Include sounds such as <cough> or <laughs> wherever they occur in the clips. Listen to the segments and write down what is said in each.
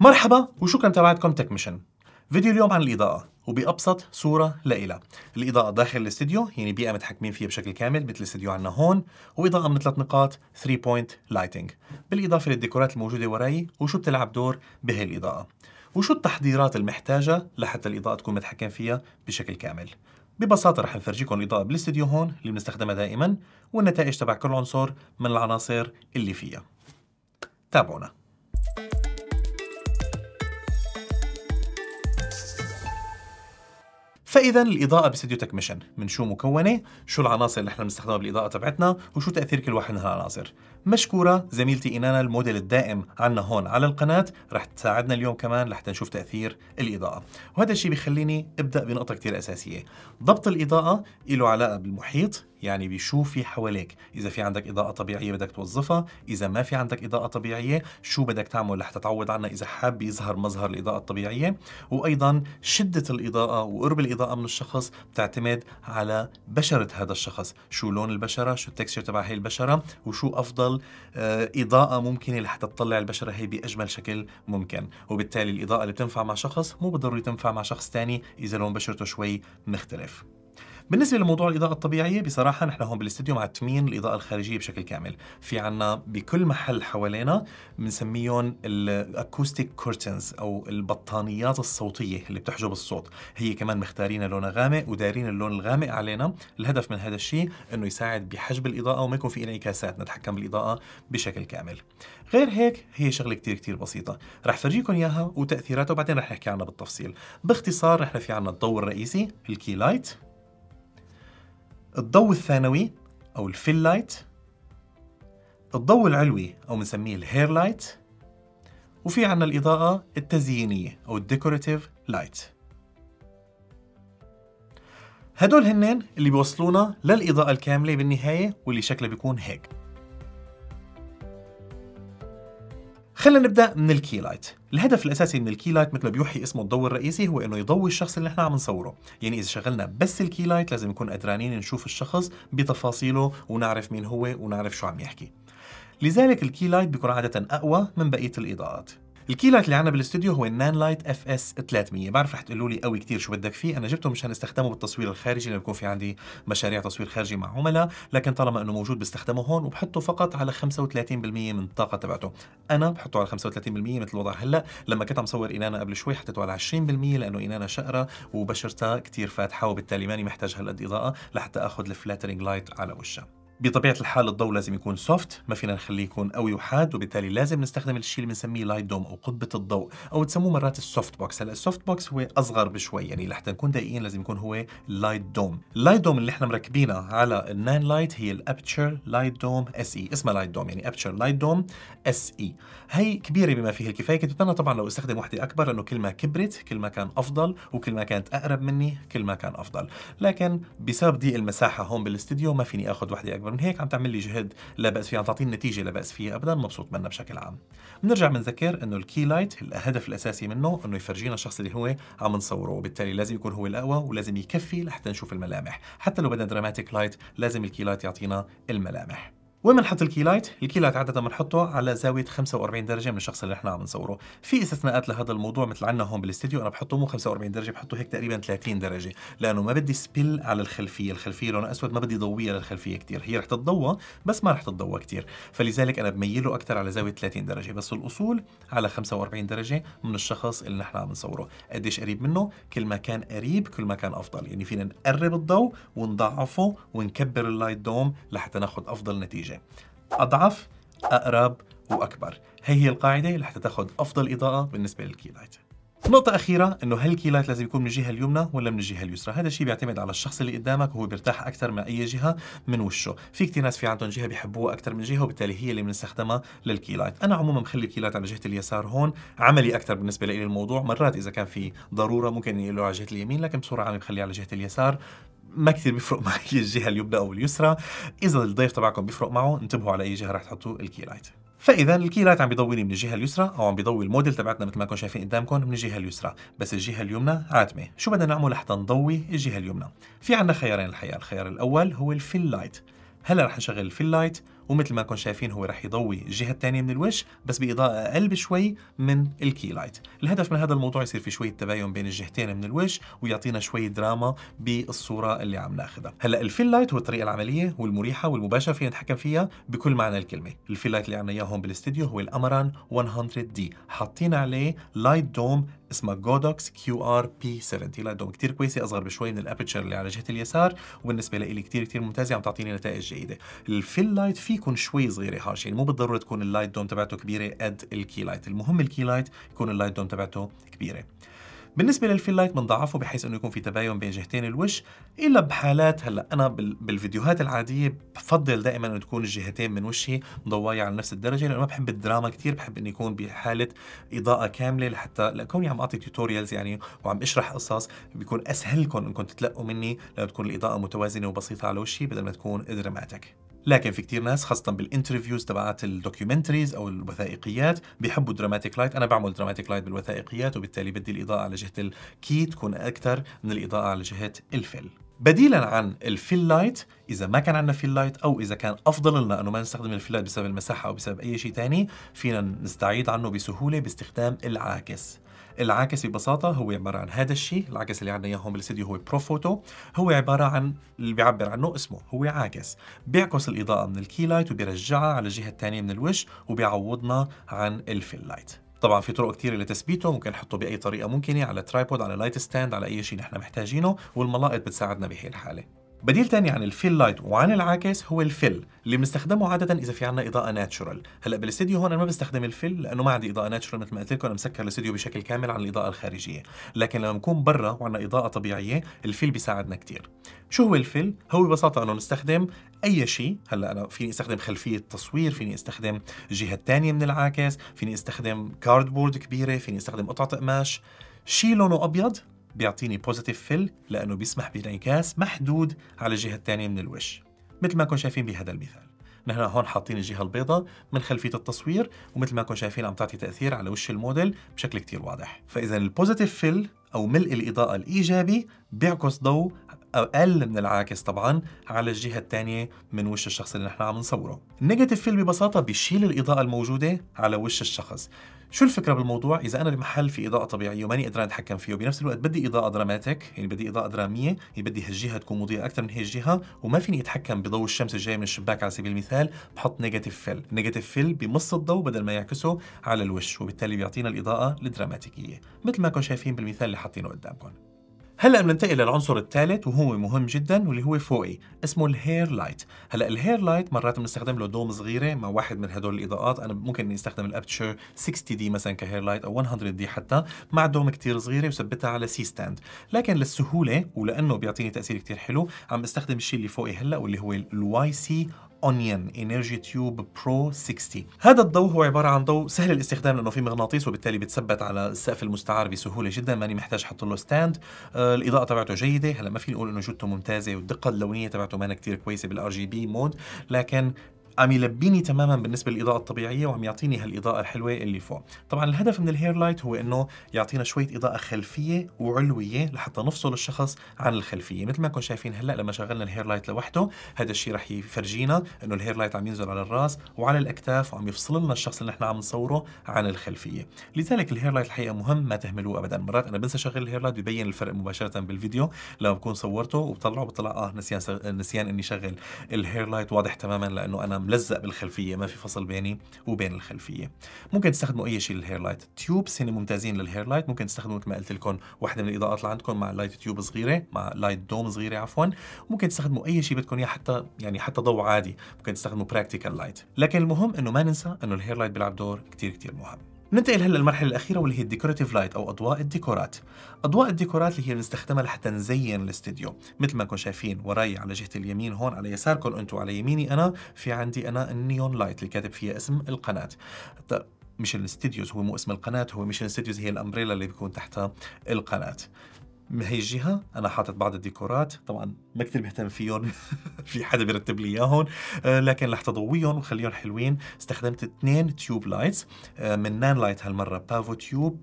مرحبا وشكرا تبعتكم تك ميشن فيديو اليوم عن الإضاءة وبأبسط صورة لإلا الإضاءة داخل الاستديو يعني بيئة متحكمين فيها بشكل كامل مثل الاستديو عندنا هون وإضاءة من ثلاث نقاط 3 بوينت لايتنج بالإضافة للديكورات الموجودة وراي وشو بتلعب دور بهي الإضاءة وشو التحضيرات المحتاجة لحتى الإضاءة تكون متحكم فيها بشكل كامل ببساطة رح نفرجيكم الإضاءة بالاستديو هون اللي بنستخدمها دائما والنتائج تبع كل عنصر من العناصر اللي فيها تابعونا فاذا الاضاءه باستديو تك ميشن من شو مكونه شو العناصر اللي احنا بنستخدمها بالاضاءه تبعتنا وشو تاثير كل واحد من هالعناصر مشكوره زميلتي اينانا الموديل الدائم عنا هون على القناه رح تساعدنا اليوم كمان لحتى نشوف تاثير الاضاءه وهذا الشيء بيخليني ابدا بنقطه كثير اساسيه ضبط الاضاءه له علاقه بالمحيط يعني بشو في حواليك إذا في عندك إضاءة طبيعية بدك توظفها إذا ما في عندك إضاءة طبيعية شو بدك تعمل لحتى تعوض عنها إذا حاب يظهر مظهر الإضاءة الطبيعية وأيضا شدة الإضاءة وقرب الإضاءة من الشخص بتعتمد على بشرة هذا الشخص شو لون البشرة شو التكسير تبع هي البشرة وشو أفضل افضل آه، اضاءه ممكنه لحتى تطلع البشره هي باجمل شكل ممكن وبالتالي الاضاءه اللي بتنفع مع شخص مو بالضروري تنفع مع شخص ثاني اذا لون بشرته شوي مختلف بالنسبه لموضوع الاضاءه الطبيعيه بصراحه نحن هون بالاستديو معتمين الاضاءه الخارجيه بشكل كامل في عنا بكل محل حوالينا بنسميهم الاكوستيك كورتنز او البطانيات الصوتيه اللي بتحجب الصوت هي كمان مختارين لونها غامق ودارين اللون الغامق علينا الهدف من هذا الشيء انه يساعد بحجب الاضاءه وما يكون في انعكاسات نتحكم بالاضاءه بشكل كامل غير هيك هي شغله كتير كتير بسيطه رح فرجيكم اياها وتاثيراتها وبعدين رح نحكي عنها بالتفصيل باختصار نحن في عنا الضوء الرئيسي الكي لايت الضوء الثانوي أو الفيل لايت الضوء العلوي أو بنسميه الهير لايت وفي عنا الإضاءة التزيينية أو الديكوراتيف لايت هدول هنن اللي بيوصلونا للإضاءة الكاملة بالنهاية واللي شكلها بيكون هيك خلينا نبدا من الكي لايت الهدف الاساسي من الكي لايت مثل ما بيوحي اسمه الضوء الرئيسي هو انه يضوي الشخص اللي احنا عم نصوره يعني اذا شغلنا بس الكي لايت لازم نكون قدرانين نشوف الشخص بتفاصيله ونعرف مين هو ونعرف شو عم يحكي لذلك الكي لايت بيكون عاده اقوى من بقيه الاضاءات الكي لايت اللي عندنا بالاستوديو هو النان لايت اف اس 300 بعرف رح تقولوا لي قوي كثير شو بدك فيه انا جبته مشان استخدمه بالتصوير الخارجي لما يكون في عندي مشاريع تصوير خارجي مع عملاء لكن طالما انه موجود بستخدمه هون وبحطه فقط على 35% من الطاقه تبعته انا بحطه على 35% مثل الوضع هلا لما كنت عم صور انانا قبل شوي حطيته على 20% لانه انانا شقره وبشرتها كثير فاتحه وبالتالي ماني محتاج هالقد اضاءه لحتى اخذ الفلاترنج لايت على وشها بطبيعه الحال الضوء لازم يكون سوفت ما فينا نخليه يكون قوي وحاد وبالتالي لازم نستخدم الشيء اللي بنسميه لايت دوم او قطبه الضوء او تسموه مرات السوفت بوكس هلا السوفت بوكس هو اصغر بشوي يعني لحتى نكون دقيقين لازم يكون هو لايت دوم اللايت دوم اللي احنا مركبينه على النان لايت هي الابتشر لايت دوم اس اي اسمها لايت دوم يعني ابتشر لايت دوم اس اي هي كبيره بما فيه الكفايه كنت بتمنى طبعا لو استخدم وحده اكبر لانه كل ما كبرت كل ما كان افضل وكل ما كانت اقرب مني كل ما كان افضل لكن بسبب ضيق المساحه هون بالاستديو ما فيني اخذ وحده اكبر من هيك عم تعمل لي جهد لا باس فيه عم تعطيني نتيجه لا باس فيها ابدا مبسوط منها بشكل عام بنرجع بنذكر انه الكي لايت الهدف الاساسي منه انه يفرجينا الشخص اللي هو عم نصوره وبالتالي لازم يكون هو الاقوى ولازم يكفي لحتى نشوف الملامح حتى لو بدنا دراماتيك لايت لازم الكي لايت يعطينا الملامح وين بنحط الكيلايت؟ الكي لايت؟ الكي لايت عاده بنحطه على زاوية 45 درجة من الشخص اللي احنا عم نصوره، في استثناءات لهذا الموضوع مثل عنا هون بالاستديو انا بحطه مو 45 درجة بحطه هيك تقريبا 30 درجة، لأنه ما بدي سبيل على الخلفية، الخلفية لونها أسود ما بدي ضوية للخلفية كثير، هي رح تتضوى بس ما رح تتضوى كثير، فلذلك أنا بميله أكثر على زاوية 30 درجة، بس الأصول على 45 درجة من الشخص اللي نحن عم نصوره، قديش قريب منه؟ كل ما كان قريب كل ما كان أفضل، يعني فينا نقرب الضوء ونضعفه ونكبر اللايت دوم لحتى ناخذ أفضل نتيجة. النتيجة أضعف أقرب وأكبر هي هي القاعدة لحتى تاخذ أفضل إضاءة بالنسبة للكي لايت نقطة أخيرة إنه هل لايت لازم يكون من الجهة اليمنى ولا من الجهة اليسرى؟ هذا الشيء بيعتمد على الشخص اللي قدامك وهو بيرتاح أكثر مع أي جهة من وشه، في كثير ناس في عندهم جهة بيحبوها أكثر من جهة وبالتالي هي اللي بنستخدمها للكي لايت، أنا عموما مخلي لايت على جهة اليسار هون عملي أكثر بالنسبة لي الموضوع، مرات إذا كان في ضرورة ممكن يقلوا على جهة اليمين لكن بصورة عامة بخليه على جهة اليسار ما كثير بيفرق <laughs> معي الجهه اليمنى او اليسرى اذا الضيف تبعكم بيفرق معه انتبهوا على اي جهه رح تحطوا الكي لايت فاذا الكي لايت عم بيضوي من الجهه اليسرى او عم بيضوي الموديل تبعتنا مثل ما كنتم شايفين قدامكم من الجهه اليسرى بس الجهه اليمنى عاتمه شو بدنا نعمل لحتى نضوي الجهه اليمنى في عندنا خيارين الحقيقه الخيار الاول هو الفيل لايت هلا رح نشغل الفيل لايت ومثل ما كنتم شايفين هو رح يضوي الجهه الثانيه من الوش بس باضاءه اقل بشوي من الكي لايت الهدف من هذا الموضوع يصير في شويه تباين بين الجهتين من الوش ويعطينا شويه دراما بالصوره اللي عم ناخذها هلا الفيل لايت هو الطريقه العمليه والمريحه والمباشره فينا نتحكم فيها بكل معنى الكلمه الفيل لايت اللي عنا اياه هون بالاستديو هو الامران 100 دي حاطين عليه لايت دوم اسمها جودوكس كيو ار بي 70 لايت دوم كثير كويسه اصغر بشوي من الابتشر اللي على جهه اليسار وبالنسبه لي كثير كثير ممتازه عم تعطيني نتائج جيده الفيل لايت في فيكم شوي صغيره هارش يعني مو بالضروره تكون اللايت دوم تبعته كبيره قد الكي لايت المهم الكي لايت يكون اللايت دوم تبعته كبيره بالنسبه للفيل لايت بنضعفه بحيث انه يكون في تباين بين جهتين الوش الا بحالات هلا انا بالفيديوهات العاديه بفضل دائما انه تكون الجهتين من وشي مضوايه على نفس الدرجه لانه ما بحب الدراما كثير بحب انه يكون بحاله اضاءه كامله لحتى لكوني عم اعطي توتوريالز يعني وعم اشرح قصص بيكون اسهل لكم انكم تتلقوا مني لانه تكون الاضاءه متوازنه وبسيطه على وشي بدل ما تكون دراماتيك لكن في كتير ناس خاصه بالانترفيوز تبعات الدوكيومنتريز او الوثائقيات بيحبوا الدراماتيك لايت انا بعمل دراماتيك لايت بالوثائقيات وبالتالي بدي الاضاءه على جهه الكي تكون اكثر من الاضاءه على جهه الفيل بديلا عن الفيل لايت اذا ما كان عندنا فيل لايت او اذا كان افضل لنا انه ما نستخدم الفيل لايت بسبب المساحه او بسبب اي شيء ثاني فينا نستعيد عنه بسهوله باستخدام العاكس العاكس ببساطه هو عباره عن هذا الشيء العكس اللي عندنا اياه هون بالاستديو هو بروفوتو هو عباره عن اللي بيعبر عنه اسمه هو عاكس بيعكس الاضاءه من الكي لايت وبيرجعها على الجهه الثانيه من الوش وبيعوضنا عن الفيل لايت طبعا في طرق كثيره لتثبيته ممكن نحطه باي طريقه ممكنه على ترايبود على لايت ستاند على اي شيء نحن محتاجينه والملائط بتساعدنا بهي الحاله بديل تاني عن الفيل لايت وعن العاكس هو الفيل اللي بنستخدمه عاده اذا في عندنا اضاءه ناتشورال هلا بالاستديو هون انا ما بستخدم الفيل لانه ما عندي اضاءه ناتشورال مثل ما قلت لكم انا مسكر الاستديو بشكل كامل عن الاضاءه الخارجيه لكن لما نكون برا وعندنا اضاءه طبيعيه الفيل بيساعدنا كثير شو هو الفيل هو ببساطه انه نستخدم اي شيء هلا انا فيني استخدم خلفيه تصوير فيني استخدم جهه تانية من العاكس فيني استخدم كاردبورد كبيره فيني استخدم قطعه قماش شيء لونه ابيض بيعطيني بوزيتيف فيل لأنه بيسمح بانعكاس محدود على الجهة الثانية من الوش مثل ما كنتم شايفين بهذا المثال نحن هون حاطين الجهة البيضاء من خلفية التصوير ومثل ما كنتم شايفين عم تعطي تأثير على وش الموديل بشكل كتير واضح فإذا البوزيتيف فيل أو ملء الإضاءة الإيجابي بيعكس ضوء اقل من العاكس طبعا على الجهه الثانيه من وش الشخص اللي نحن عم نصوره النيجاتيف فيل ببساطه بيشيل الاضاءه الموجوده على وش الشخص شو الفكرة بالموضوع؟ إذا أنا بمحل في إضاءة طبيعية وماني قدران أتحكم فيه وبنفس الوقت بدي إضاءة دراماتيك، يعني بدي إضاءة درامية، يعني بدي هالجهة تكون مضيئة أكثر من هي الجهة، وما فيني أتحكم بضوء الشمس الجاي من الشباك على سبيل المثال، بحط نيجاتيف فيل، نيجاتيف فيل بمص الضوء بدل ما يعكسه على الوش، وبالتالي بيعطينا الإضاءة الدراماتيكية، مثل ما كنتم شايفين بالمثال اللي حاطينه قدامكم. هلا بننتقل للعنصر الثالث وهو مهم جدا واللي هو فوقي إيه؟ اسمه الهير لايت هلا الهير لايت مرات بنستخدم له دوم صغيره مع واحد من هدول الاضاءات انا ممكن اني استخدم الابتشر 60 دي مثلا كهير لايت او 100 دي حتى مع دوم كثير صغيره وثبتها على سي ستاند لكن للسهوله ولانه بيعطيني تاثير كثير حلو عم بستخدم الشيء اللي فوقي إيه هلا واللي هو الواي سي اونيون انرجي تيوب برو 60 هذا الضوء هو عباره عن ضوء سهل الاستخدام لانه في مغناطيس وبالتالي بتثبت على السقف المستعار بسهوله جدا ماني محتاج احط له ستاند آه الاضاءه تبعته جيده هلا ما في نقول انه جودته ممتازه والدقه اللونيه تبعته ما كثير كويسه بالار جي بي مود لكن عم يلبيني تماما بالنسبه للاضاءه الطبيعيه وعم يعطيني هالاضاءه الحلوه اللي فوق طبعا الهدف من الهير لايت هو انه يعطينا شويه اضاءه خلفيه وعلويه لحتى نفصل الشخص عن الخلفيه مثل ما كنتم شايفين هلا لما شغلنا الهير لايت لوحده هذا الشيء رح يفرجينا انه الهير لايت عم ينزل على الراس وعلى الاكتاف وعم يفصل لنا الشخص اللي نحن عم نصوره عن الخلفيه لذلك الهير لايت الحقيقه مهم ما تهملوه ابدا مرات انا بنسى شغل الهير لايت ببين الفرق مباشره بالفيديو لما بكون صورته وبطلعه بطلع اه نسيان نسيان اني شغل الهير لايت واضح تماما لانه انا ملزق بالخلفيه ما في فصل بيني وبين الخلفيه ممكن تستخدموا اي شيء للهير لايت تيوبس هنا ممتازين للهير لايت ممكن تستخدموا مثل ما قلت لكم وحده من الاضاءات اللي عندكم مع لايت تيوب صغيره مع لايت دوم صغيره عفوا ممكن تستخدموا اي شيء بدكم اياه حتى يعني حتى ضوء عادي ممكن تستخدموا براكتيكال لايت لكن المهم انه ما ننسى انه الهير لايت بيلعب دور كثير كثير مهم ننتقل هلا للمرحله الاخيره واللي هي الديكوراتيف لايت او اضواء الديكورات اضواء الديكورات اللي هي بنستخدمها لحتى نزين الاستديو مثل ما كنتم شايفين وراي على جهه اليمين هون على يساركم انتم على يميني انا في عندي انا النيون لايت اللي كاتب فيها اسم القناه مش الاستديوز هو مو اسم القناه هو مش الاستديوز هي الامبريلا اللي بيكون تحتها القناه من هي الجهه انا حاطط بعض الديكورات طبعا ما كثير مهتم فيهم <laughs> في حدا بيرتب لي اياهم آه، لكن رح تضويهم وخليهم حلوين استخدمت اثنين تيوب لايتس آه، من نان لايت هالمره بافو تيوب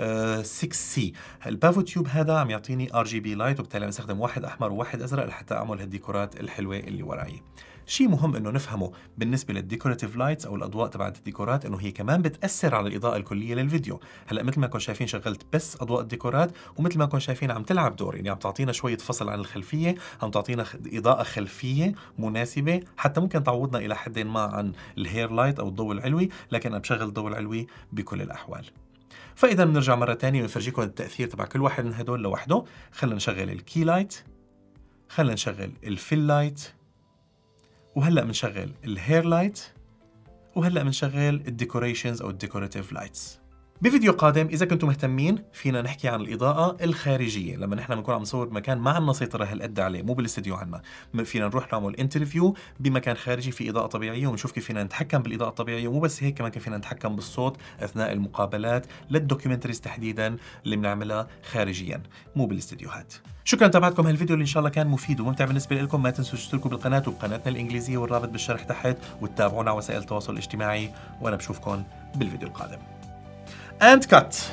2 6 سي البافو آه، تيوب هذا عم يعطيني ار جي بي لايت وبالتالي عم استخدم واحد احمر وواحد ازرق لحتى اعمل هالديكورات الحلوه اللي وراي شيء مهم انه نفهمه بالنسبه للديكوراتيف لايتس او الاضواء تبعت الديكورات انه هي كمان بتاثر على الاضاءه الكليه للفيديو هلا مثل ما كنتم شايفين شغلت بس اضواء الديكورات ومثل ما كنتم شايفين عم تلعب دور يعني عم تعطينا شويه فصل عن الخلفيه عم تعطينا اضاءه خلفيه مناسبه حتى ممكن تعوضنا الى حد ما عن الهير لايت او الضوء العلوي لكن عم بشغل الضوء العلوي بكل الاحوال فاذا بنرجع مره ثانيه ونفرجيكم التاثير تبع كل واحد من هدول لوحده خلينا نشغل الكي لايت خلينا نشغل الفيل لايت وهلا بنشغل الهير لايت وهلا بنشغل الديكوريشنز او الديكوراتيف لايتس بفيديو قادم اذا كنتم مهتمين فينا نحكي عن الاضاءه الخارجيه لما نحن بنكون عم نصور بمكان ما عندنا سيطره هالقد عليه مو بالاستديو عنا فينا نروح نعمل انترفيو بمكان خارجي في اضاءه طبيعيه ونشوف كيف فينا نتحكم بالاضاءه الطبيعيه ومو بس هيك كمان كيف فينا نتحكم بالصوت اثناء المقابلات للدوكيومنتريز تحديدا اللي بنعملها خارجيا مو بالاستديوهات شكرا لتابعتكم هالفيديو اللي ان شاء الله كان مفيد وممتع بالنسبه لكم ما تنسوا تشتركوا بالقناه وبقناتنا الانجليزيه والرابط بالشرح تحت وتتابعونا على وسائل التواصل الاجتماعي وانا بشوفكم بالفيديو القادم and cut.